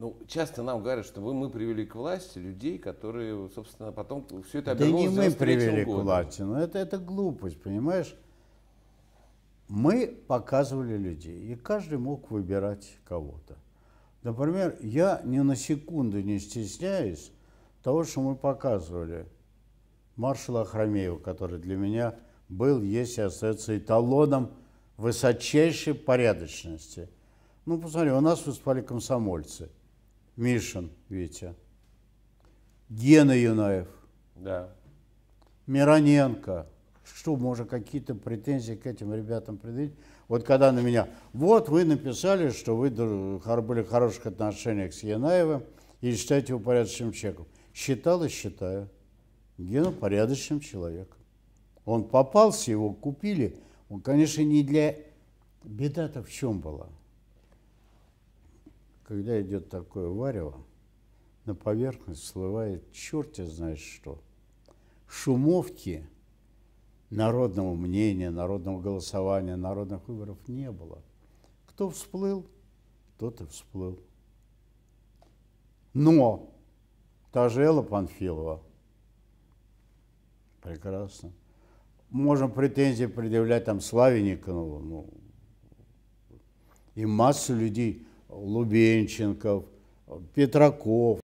Ну, часто нам говорят, что вы, мы привели к власти людей, которые, собственно, потом все это обернулось Да не мы привели к власти, но это, это глупость, понимаешь? Мы показывали людей, и каждый мог выбирать кого-то. Например, я ни на секунду не стесняюсь того, что мы показывали маршала Хромеева, который для меня был, есть и остается эталоном высочайшей порядочности. Ну, посмотри, у нас выступали комсомольцы – Мишин Витя, Гена Юнаев, да. Мироненко. Что, можно какие-то претензии к этим ребятам предъявить? Вот когда на меня, вот вы написали, что вы были в хороших отношениях с Янаевым и считаете его порядочным человеком. Считал и считаю. Гена порядочным человеком. Он попался, его купили. Он, конечно, не для... Беда-то в чем была? Когда идет такое варево, на поверхность всплывает черти знает что. Шумовки народного мнения, народного голосования, народных выборов не было. Кто всплыл, тот и всплыл. Но та же Элла Панфилова, прекрасно, можем претензии предъявлять там Славе Никонову, ну, и массу людей – Лубенченков, Петраков.